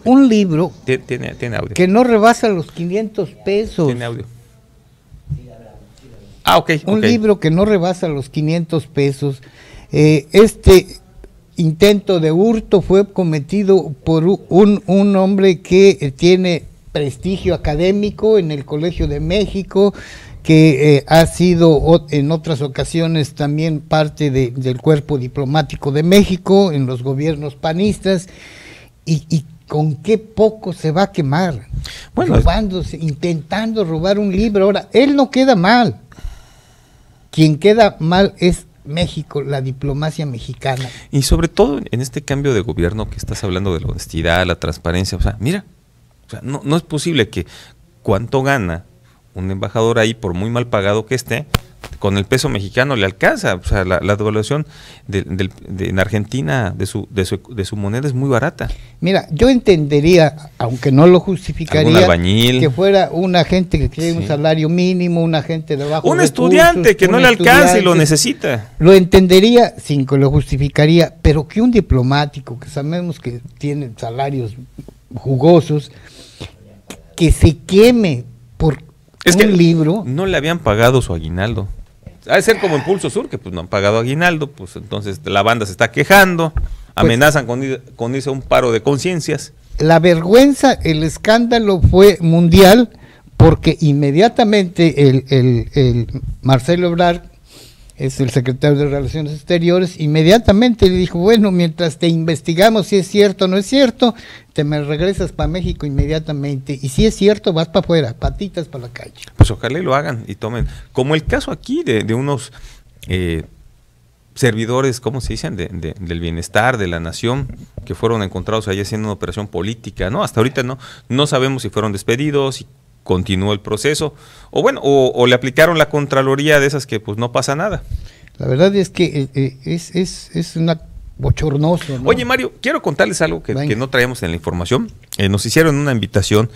Un libro tiene, que no rebasa los 500 pesos. Tiene audio. Ah, ok. Un libro que no rebasa los 500 pesos. Eh, este intento de hurto fue cometido por un, un hombre que tiene prestigio académico en el Colegio de México, que eh, ha sido en otras ocasiones también parte del cuerpo diplomático de México, en los gobiernos panistas, y, con qué poco se va a quemar, bueno, robándose, intentando robar un libro. Ahora, él no queda mal. Quien queda mal es México, la diplomacia mexicana. Y sobre todo en este cambio de gobierno que estás hablando de la honestidad, la transparencia, o sea, mira, o sea, no, es posible que cuánto gana un embajador ahí, por muy mal pagado que esté, con el peso mexicano le alcanza. O sea, la, devaluación de, en Argentina de su, de, su, moneda es muy barata. Mira, yo entendería, aunque no lo justificaría, que fuera un gente que tiene un salario mínimo, un agente de bajo. Un estudiante que no le alcanza y lo necesita. Lo entendería, sin que lo justificaría, pero que un diplomático, que sabemos que tiene salarios jugosos, que se queme por es un libro. No le habían pagado su aguinaldo. Ha de ser como Impulso Sur, que pues no han pagado aguinaldo, pues entonces la banda se está quejando, pues amenazan con, irse a un paro de conciencias. La vergüenza, el escándalo fue mundial porque inmediatamente el, el, Marcelo Ebrard es el secretario de Relaciones Exteriores, inmediatamente le dijo, bueno, mientras te investigamos si es cierto o no es cierto, te regresas para México inmediatamente. Y si es cierto, vas para afuera, patitas para la calle. Pues ojalá y lo hagan y tomen. Como el caso aquí de, unos eh, servidores, ¿cómo se dicen?, de, del bienestar de la nación, que fueron encontrados ahí haciendo una operación política, ¿no? Hasta ahorita no, no sabemos si fueron despedidos, y continuó el proceso, o bueno, o, le aplicaron la Contraloría de esas que pues no pasa nada. La verdad es que eh, eh, es, una bochornoso. Oye Mario, quiero contarles algo que, no traemos en la información. Eh, nos hicieron una invitación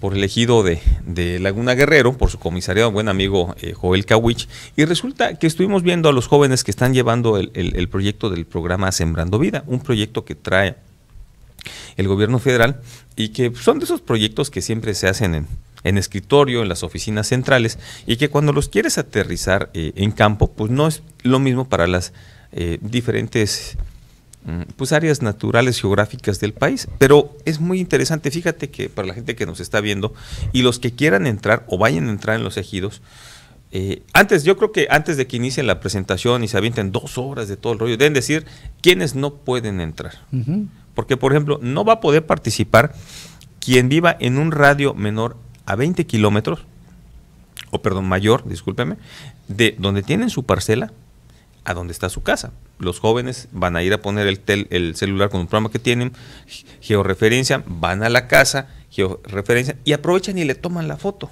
por el ejido de, Laguna Guerrero, por su comisariado, buen amigo Joel Kawich, y resulta que estuvimos viendo a los jóvenes que están llevando el proyecto del programa Sembrando Vida, un proyecto que trae el gobierno federal y que son de esos proyectos que siempre se hacen en, escritorio, en las oficinas centrales, y que cuando los quieres aterrizar eh, en campo, pues no es lo mismo para las eh, diferentes mm, pues, áreas naturales geográficas del país. Pero es muy interesante, fíjate que para la gente que nos está viendo y los que quieran entrar o vayan a entrar en los ejidos, eh, antes, yo creo que antes de que inicien la presentación y se avienten dos horas de todo el rollo, deben decir quiénes no pueden entrar. Porque, por ejemplo, no va a poder participar quien viva en un radio menor a 20 kilómetros, o perdón, mayor, discúlpeme, de donde tienen su parcela a donde está su casa. Los jóvenes van a ir a poner el, el celular con un programa que tienen, georreferencia, van a la casa, georreferencia, y aprovechan y le toman la foto.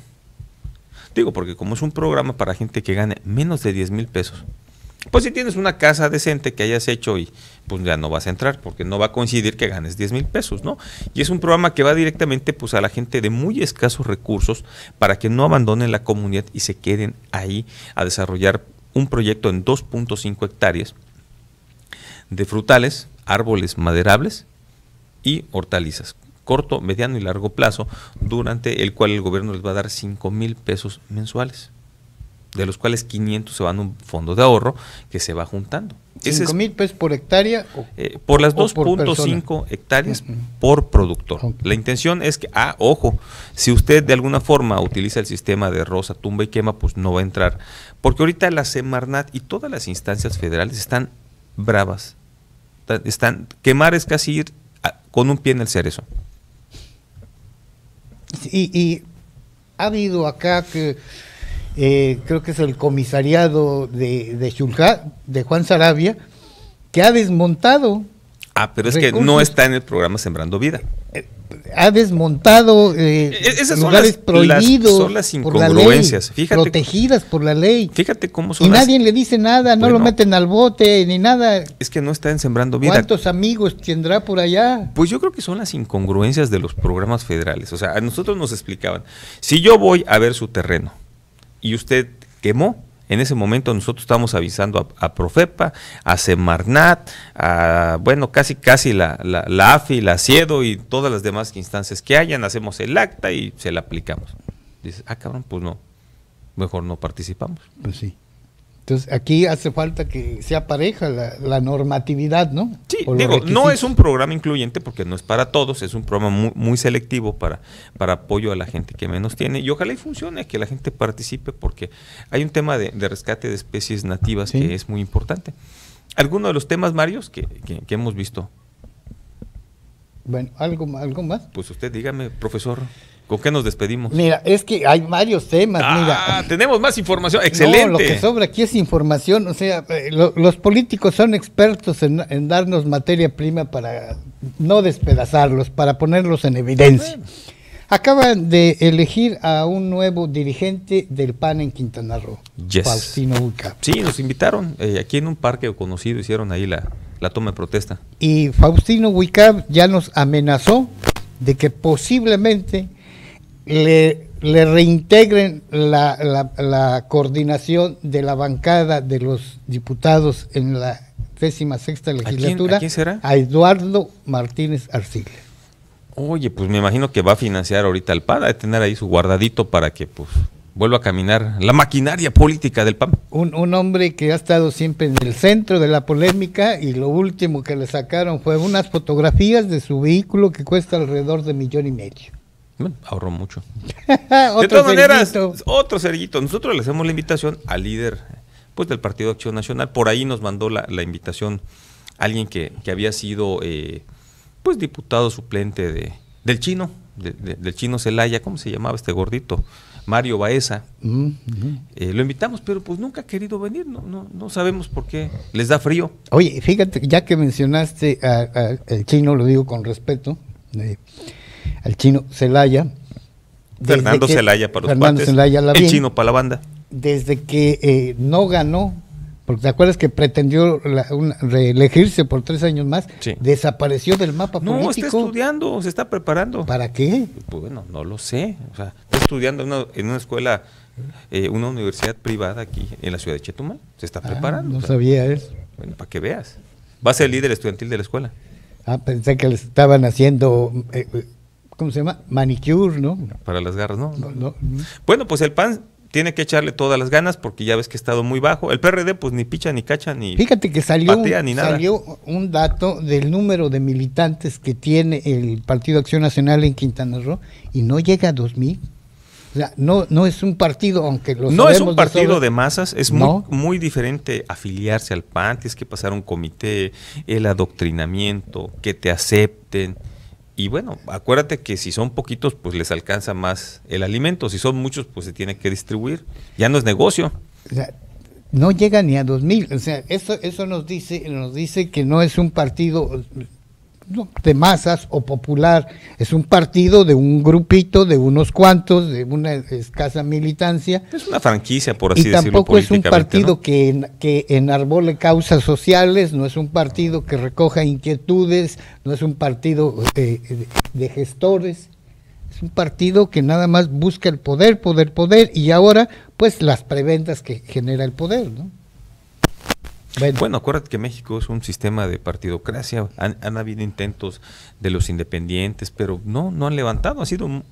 Digo, porque como es un programa para gente que gane menos de 10 mil pesos, pues si tienes una casa decente que hayas hecho y pues ya no vas a entrar porque no va a coincidir que ganes 10 mil pesos, ¿no? Y es un programa que va directamente pues a la gente de muy escasos recursos para que no abandonen la comunidad y se queden ahí a desarrollar un proyecto en 2.5 hectáreas de frutales, árboles maderables y hortalizas corto, mediano y largo plazo, durante el cual el gobierno les va a dar 5 mil pesos mensuales de los cuales 500 se van a un fondo de ahorro que se va juntando. ¿Cinco mil pesos por hectárea? O, eh, por las 2.5 hectáreas por productor. La intención es que, ah, ojo, si usted de alguna forma utiliza el sistema de rosa, tumba y quema, pues no va a entrar. Porque ahorita la Semarnat y todas las instancias federales están bravas. Están, quemar es casi ir con un pie en el cerezo. y ha habido acá que eh, creo que es el comisariado de, de de Juan Sarabia, que ha desmontado. Ah, pero es que no está en el programa Sembrando Vida. Eh, ha desmontado eh, e-, e-, lugares son las, prohibidos. son las incongruencias. fíjate, protegidas por la ley. Fíjate cómo son. Y nadie le dice nada, no lo meten al bote ni nada. Es que no está en sembrando vida. ¿Cuántos amigos tendrá por allá? Pues yo creo que son las incongruencias de los programas federales. O sea, a nosotros nos explicaban: si yo voy a ver su terreno y usted quemó. En ese momento nosotros estamos avisando a, Profepa, a Semarnat, a, bueno, casi casi la, la, AFI, la CIEDO y todas las demás instancias que hayan, hacemos el acta y se la aplicamos. Dices, ah, cabrón, pues no, mejor no participamos. Pues sí. Entonces, aquí hace falta que sea pareja la, normatividad, ¿no? Sí, digo, no es un programa incluyente porque no es para todos, es un programa muy, selectivo para, para apoyo a la gente que menos tiene. Y ojalá y funcione, que la gente participe porque hay un tema de, rescate de especies nativas que es muy importante. ¿Alguno de los temas, Marios, que, que, que hemos visto? Bueno, ¿algo, ¿algo más? Pues usted dígame, profesor. ¿Con qué nos despedimos? Mira, es que hay varios temas. Ah, tenemos más información. Excelente. lo que sobra aquí es información. O sea, eh, los políticos son expertos en, darnos materia prima para no despedazarlos, para ponerlos en evidencia. Acaban de elegir a un nuevo dirigente del PAN en Quintana Roo, Faustino Huicab. Sí, nos invitaron. Eh, aquí en un parque conocido hicieron ahí la, la toma de protesta. Y Faustino Huicab ya nos amenazó de que posiblemente le, reintegren la, coordinación de la bancada de los diputados en la décima sexta legislatura ¿A, será? Eduardo Martínez Arcile, Oye, pues me imagino que va a financiar ahorita el PAN, de tener ahí su guardadito para que pues vuelva a caminar la maquinaria política del PAN. Un, un, hombre que ha estado siempre en el centro de la polémica y lo último que le sacaron fue unas fotografías de su vehículo que cuesta alrededor de millón y medio. Bueno, ahorro mucho. de todas maneras, otro cerguito. Nosotros le hacemos la invitación al líder pues, del Partido Acción Nacional. Por ahí nos mandó la, invitación alguien que, había sido eh, pues diputado suplente de, del chino, del chino Celaya, ¿cómo se llamaba este gordito? Mario Baeza. Mm, eh, lo invitamos, pero pues nunca ha querido venir, no, no, sabemos por qué, les da frío. Oye, fíjate, ya que mencionaste al chino, lo digo con respeto, eh, al chino Celaya. Fernando Celaya para los Fernando cuates, el chino para la banda. Desde que eh, no ganó, porque te acuerdas que pretendió reelegirse por tres años más, desapareció del mapa no, político. No, está estudiando, se está preparando. ¿Para qué? Pues bueno, no lo sé. está estudiando en una, escuela, eh, una universidad privada aquí en la ciudad de Chetumal. Se está ah, preparando. no sabía eso. Bueno, para que veas. Va a ser líder estudiantil de la escuela. Ah, pensé que le estaban haciendo eh, ¿cómo se llama? Manicure, ¿no? Para las garras, ¿no? no, Bueno, pues el PAN tiene que echarle todas las ganas porque ya ves que ha estado muy bajo. El PRD, pues ni picha, ni cacha, ni. Fíjate que salió, salió un dato del número de militantes que tiene el Partido Acción Nacional en Quintana Roo y no llega a 2000. O sea, no, no es un partido, aunque lo No es un partido de, masas, es muy, muy diferente afiliarse al PAN, tienes que pasar un comité, el adoctrinamiento, que te acepten. Y bueno, acuérdate que si son poquitos, pues les alcanza más el alimento. Si son muchos, pues se tiene que distribuir. Ya no es negocio. no llega ni a dos mil. O sea, eso, eso nos dice, nos dice que no es un partido de masas o popular, es un partido de un grupito, de unos cuantos, de una escasa militancia. Es una franquicia, por así decirlo. Y tampoco es un partido que, que enarbole causas sociales, no es un partido que recoja inquietudes, no es un partido eh, de, de gestores. Es un partido que nada más busca el poder, poder, poder, y ahora, pues las preventas que genera el poder, ¿no? Bueno. acuérdate que México es un sistema de partidocracia. Han, habido intentos de los independientes, pero no, no han levantado. Han sido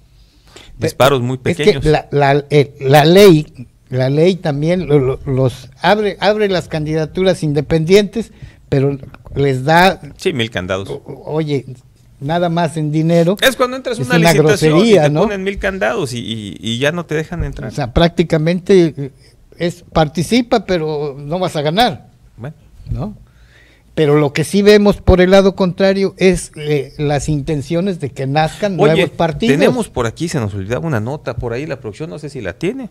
disparos muy pequeños. Eh, la, ley, la ley también los abre, abre las candidaturas independientes, pero les da. Sí, mil candados. oye, nada más en dinero. Es cuando entras en una, licitación grosería, y te ¿no? ponen mil candados y, y, ya no te dejan entrar. O sea, prácticamente eh, es participa, pero no vas a ganar. Bueno. ¿No? Pero lo que sí vemos por el lado contrario es eh, las intenciones de que nazcan nuevos partidos. Tenemos por aquí, se nos olvidaba una nota, por ahí la producción no sé si la tiene.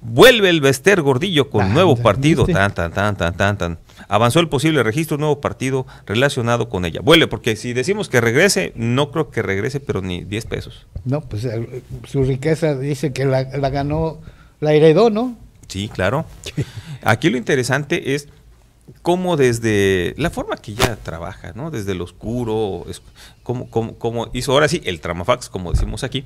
Vuelve el Bester Gordillo con ah, nuevo partido. Tan, tan, tan, tan, tan, tan. Avanzó el posible registro, nuevo partido relacionado con ella. Vuelve, porque si decimos que regrese, no creo que regrese, pero ni 10 pesos. No, pues eh, su riqueza dice que la, la ganó, la heredó, ¿no? Sí, claro. Aquí lo interesante es cómo desde la forma que ya trabaja, ¿no? Desde el oscuro, es, cómo, hizo ahora sí el tramafax, como decimos aquí,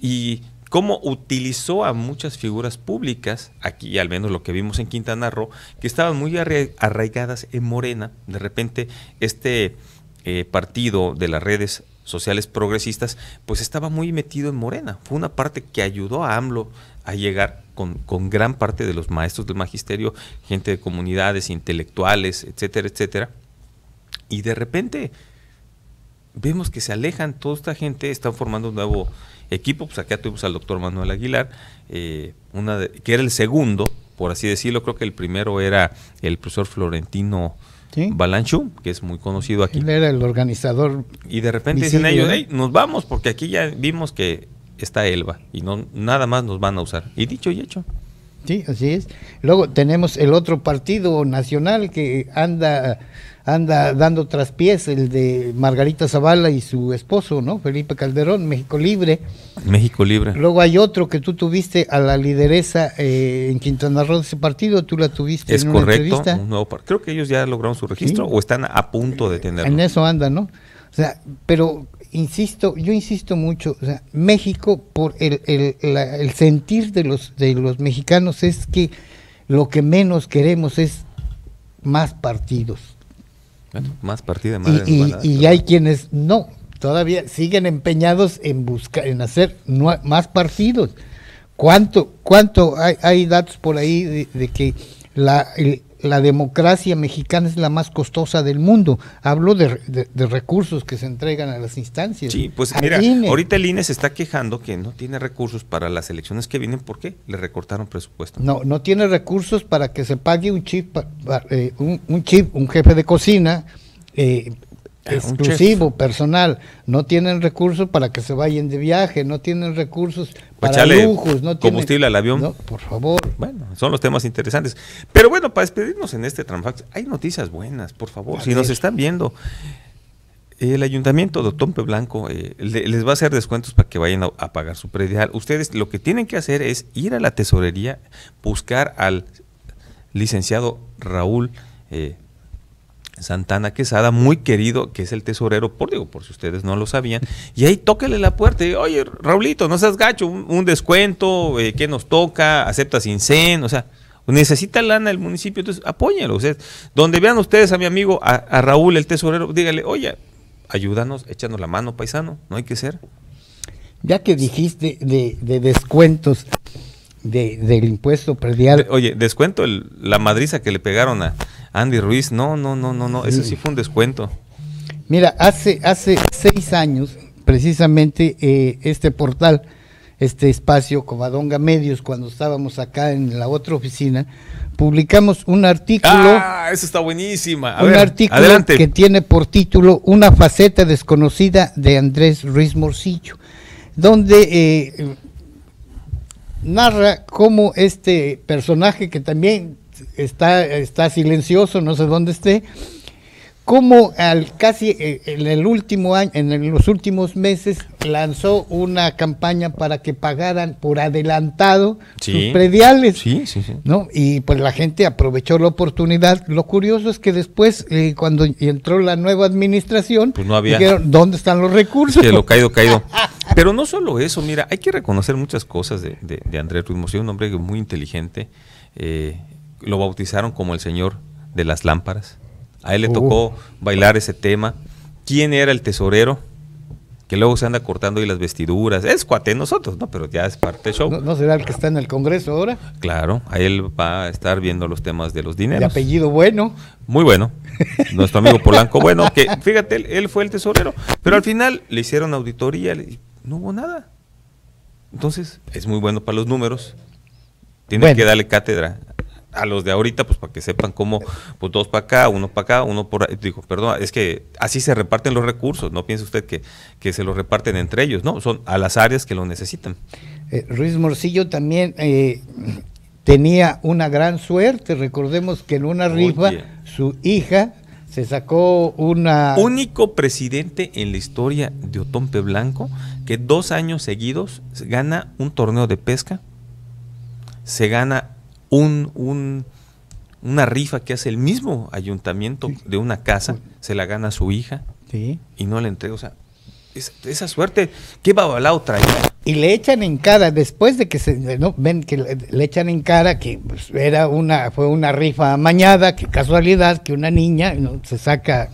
y cómo utilizó a muchas figuras públicas, aquí al menos lo que vimos en Quintana Roo, que estaban muy arraigadas en Morena, de repente este eh, partido de las redes sociales progresistas, pues estaba muy metido en Morena, fue una parte que ayudó a AMLO a llegar con, gran parte de los maestros del magisterio, gente de comunidades, intelectuales, etcétera, etcétera. Y de repente vemos que se alejan, toda esta gente están formando un nuevo equipo. Pues acá tuvimos al doctor Manuel Aguilar, eh, una que era el segundo, por así decirlo. Creo que el primero era el profesor Florentino. Balanchú, que es muy conocido aquí. Él era el organizador. Y de repente dicen ellos, nos vamos, porque aquí ya vimos que está Elba y no nada más nos van a usar. Y dicho y hecho. Sí, así es. Luego tenemos el otro partido nacional que anda anda dando traspiés, el de Margarita Zavala y su esposo, ¿no? Felipe Calderón, México Libre. México Libre. Luego hay otro que tú tuviste a la lideresa eh, en Quintana Roo de ese partido, tú la tuviste es en correcto, una entrevista. Creo que ellos ya lograron su registro o están a punto de tenerlo. En eso andan, ¿no? O sea, pero insisto, yo insisto mucho, o sea, México, por el, el, sentir de los, de los mexicanos es que lo que menos queremos es más partidos. Bueno, más partidos, Y, y, hay quienes no, todavía siguen empeñados en buscar, en hacer más partidos. ¿Cuánto, cuánto hay, hay datos por ahí de, que la, el, la democracia mexicana es la más costosa del mundo. Hablo de, recursos que se entregan a las instancias. Sí, pues mira, ahorita el INE se está quejando que no tiene recursos para las elecciones que vienen. ¿Por qué? Le recortaron presupuesto. No, no tiene recursos para que se pague un chip, eh, un, chip, un jefe de cocina, eh, exclusivo, personal. No tienen recursos para que se vayan de viaje, no tienen recursos para lujos, no combustible al avión. No, por favor. Bueno, son los temas interesantes. Pero bueno, para despedirnos en este Tramfax, hay noticias buenas, por favor. si nos están viendo, el ayuntamiento de Tompe Blanco eh, les va a hacer descuentos para que vayan a, pagar su predial. Ustedes lo que tienen que hacer es ir a la tesorería, buscar al licenciado Raúl. Eh, Santana Quesada, muy querido, que es el tesorero, por digo, por si ustedes no lo sabían, y ahí tóquele la puerta, oye, Raulito, no seas gacho, un, descuento, eh, ¿qué nos toca? ¿Acepta sin O sea, necesita lana el municipio, entonces apóñalo O donde vean ustedes a mi amigo, a, Raúl, el tesorero, dígale, oye, ayúdanos, échanos la mano, paisano, no hay que ser. Ya que dijiste de, descuentos de, del impuesto predial. Oye, descuento la madriza que le pegaron a, Andy Ruiz, no, no, no, no, no, eso sí fue un descuento. Mira, hace, hace seis años, precisamente eh, este portal, este espacio Covadonga Medios, cuando estábamos acá en la otra oficina, publicamos un artículo. Ah, eso está buenísima. un artículo que tiene por título Una faceta desconocida de Andrés Ruiz Morcillo, donde eh, narra cómo este personaje que también está, está silencioso, no sé dónde esté, como al casi eh, en el último año, en los últimos meses lanzó una campaña para que pagaran por adelantado sus prediales, sí, sí, ¿no? Y pues la gente aprovechó la oportunidad. Lo curioso es que después eh, cuando entró la nueva administración, pues, dónde están los recursos. lo caído caído. Pero no solo eso, mira, hay que reconocer muchas cosas de, de, Andrés Ruiz es un hombre muy inteligente. Eh, lo bautizaron como el Señor de las Lámparas. A él le uh. tocó bailar ese tema. ¿Quién era el tesorero? Que luego se anda cortando y las vestiduras. Es cuate nosotros, ¿no? Pero ya es parte de show. ¿No, será el que está en el Congreso ahora? Claro, a él va a estar viendo los temas de los dineros. De apellido bueno. Muy bueno. Nuestro amigo Polanco, bueno, que fíjate, él, fue el tesorero. Pero al final le hicieron auditoría, y no hubo nada. Entonces, es muy bueno para los números. Tiene que darle cátedra a los de ahorita, pues para que sepan cómo, pues dos para acá, uno para acá, uno por ahí. Digo, perdón, es que así se reparten los recursos, no piense usted que, se los reparten entre ellos, no, son a las áreas que lo necesitan. Eh, Ruiz Morcillo también eh, tenía una gran suerte, recordemos que en una rifa su hija se sacó una... Único presidente en la historia de Otompe Blanco que dos años seguidos gana un torneo de pesca, se gana una rifa que hace el mismo ayuntamiento de una casa, se la gana a su hija y no la entrega. O sea, esa suerte, ¿qué babalao traía? Y le echan en cara, después de que se, ¿no? ven que le, echan en cara que pues, era una, fue una rifa amañada, que casualidad, que una niña se saca.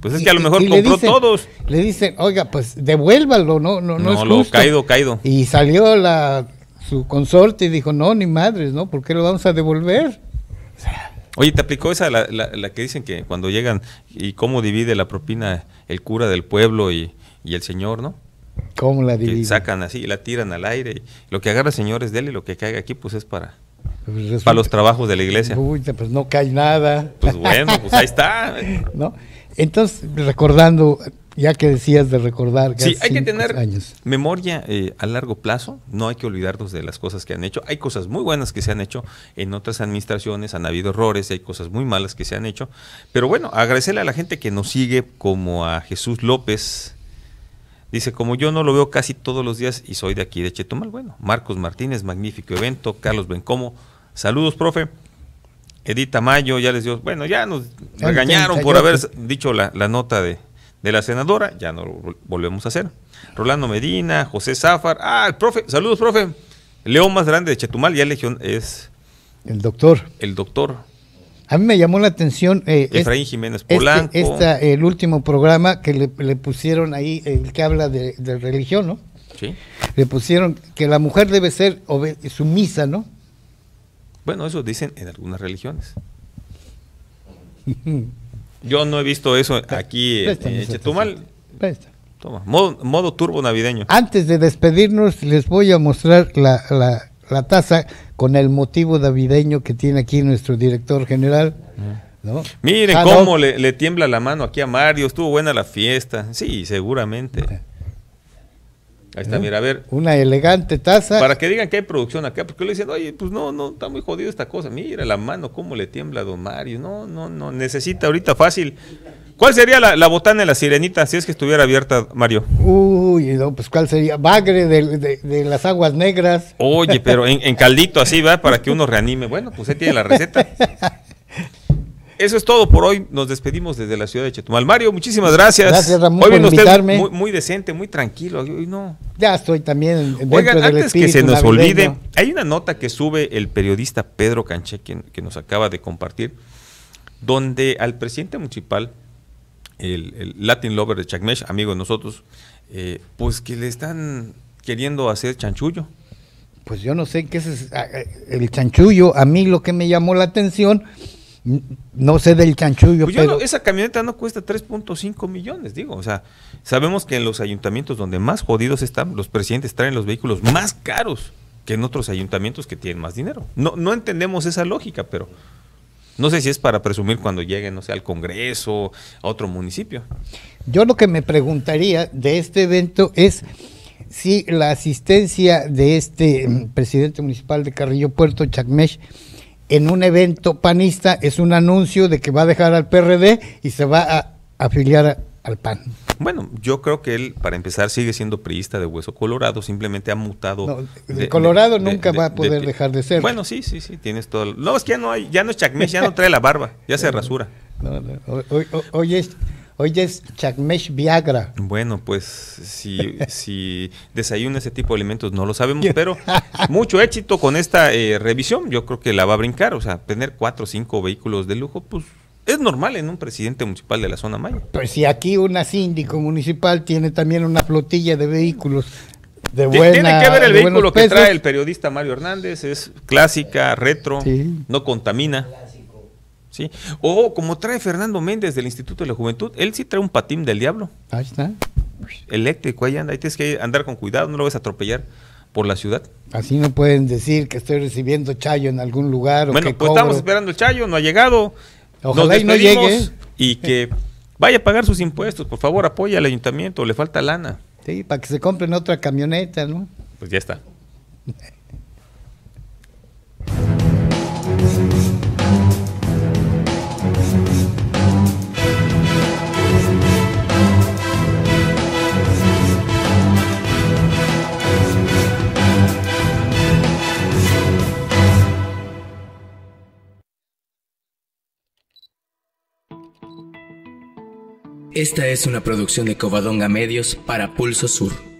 Pues es que a lo mejor compró todos. Le dicen, oiga, pues devuélvalo, no, no, no, lo caído, caído. Y salió la consorte y dijo, no, ni madres, ¿no? porque lo vamos a devolver? Oye, ¿te aplicó esa, la, que dicen que cuando llegan y cómo divide la propina el cura del pueblo y, el señor, ¿no? ¿Cómo la dividen? sacan así la tiran al aire. y lo que agarra el señor es de él y lo que caiga aquí pues es para, pues, para los trabajos de la iglesia. Uy, pues no cae nada. Pues bueno, pues ahí está. ¿No? Entonces, recordando ya que decías de recordar que sí, hay que tener memoria eh, a largo plazo, no hay que olvidarnos de las cosas que han hecho. Hay cosas muy buenas que se han hecho en otras administraciones, han habido errores, hay cosas muy malas que se han hecho. Pero bueno, agradecerle a la gente que nos sigue, como a Jesús López. Dice, como yo no lo veo casi todos los días y soy de aquí de Chetumal, bueno, Marcos Martínez, magnífico evento, Carlos Bencomo, saludos, profe. Edita Mayo, ya les dio, bueno, ya nos engañaron por haber dicho la nota de, de la senadora, ya no lo volvemos a hacer. Rolando Medina, José Zafar, ah, el profe, saludos, profe. León más grande de Chetumal, ya legión es. El doctor. El doctor. A mí me llamó la atención. Eh, Efraín Jiménez este, Polanco. el último programa que le, pusieron ahí, el que habla de, de, religión, ¿no? Sí. Le pusieron que la mujer debe ser sumisa, ¿no? Bueno, eso dicen en algunas religiones. Yo no he visto eso aquí Tú en Chetumal. Toma, modo, turbo navideño. Antes de despedirnos, les voy a mostrar la, la, taza con el motivo navideño que tiene aquí nuestro director general. ¿no? Miren ah, cómo le, tiembla la mano aquí a Mario. Estuvo buena la fiesta. Sí, seguramente. Ahí está, mira, a ver. Una elegante taza. Para que digan que hay producción acá, porque le dicen, oye, pues no, no, está muy jodido esta cosa. Mira la mano, cómo le tiembla a don Mario. No, no, no, necesita ahorita fácil. ¿Cuál sería la, botana de la sirenita si es que estuviera abierta, Mario? Uy, no, pues ¿cuál sería? Bagre de, de, las aguas negras. Oye, pero en, caldito así, va Para que uno reanime. Bueno, pues él tiene la receta. Eso es todo por hoy. Nos despedimos desde la ciudad de Chetumal. Mario, muchísimas gracias. Gracias, Ramón, hoy muy, decente, muy tranquilo. Ya estoy también. Oigan, del antes que se nos olvide, hay una nota que sube el periodista Pedro Canché, que, nos acaba de compartir, donde al presidente municipal, el, Latin Lover de Chacmesh, amigo de nosotros, eh, pues que le están queriendo hacer chanchullo. Pues yo no sé qué es el chanchullo. A mí lo que me llamó la atención no sé del chanchullo, pues pero... esa camioneta no cuesta 3.5 millones, digo. O sea, sabemos que en los ayuntamientos donde más jodidos están, los presidentes traen los vehículos más caros que en otros ayuntamientos que tienen más dinero. No, no entendemos esa lógica, pero no sé si es para presumir cuando lleguen, no sé, al Congreso, a otro municipio. Yo lo que me preguntaría de este evento es si la asistencia de este mm, presidente municipal de Carrillo Puerto, Chacmesh, en un evento panista es un anuncio de que va a dejar al PRD y se va a afiliar al PAN. Bueno, yo creo que él, para empezar, sigue siendo priista de hueso colorado, simplemente ha mutado. de, Colorado nunca va a poder dejar de ser. Bueno, sí, sí, sí, tienes todo. No, es que ya no, hay, ya no es chacmés, ya no trae la barba, ya se rasura. Oye, es Hoy es Chakmesh Viagra. Bueno, pues si, si desayuna ese tipo de alimentos no lo sabemos, pero mucho éxito con esta eh, revisión. Yo creo que la va a brincar. O sea, tener cuatro o cinco vehículos de lujo, pues es normal en un presidente municipal de la zona maya. Pues si aquí una síndico municipal tiene también una flotilla de vehículos de buena, Tiene que ver el vehículo que trae el periodista Mario Hernández, es clásica, retro, no contamina. Sí. O como trae Fernando Méndez del Instituto de la Juventud, él sí trae un patín del diablo. Ahí está. Eléctrico, ahí anda. Ahí tienes que andar con cuidado, no lo vas a atropellar por la ciudad. Así no pueden decir que estoy recibiendo chayo en algún lugar. Bueno, pues estamos esperando el chayo, no ha llegado. Ojalá y no llegue. Y que vaya a pagar sus impuestos, por favor, apoya al ayuntamiento, le falta lana. Sí, para que se compren otra camioneta, ¿no? Pues ya está. Esta es una producción de Covadonga Medios para Pulso Sur.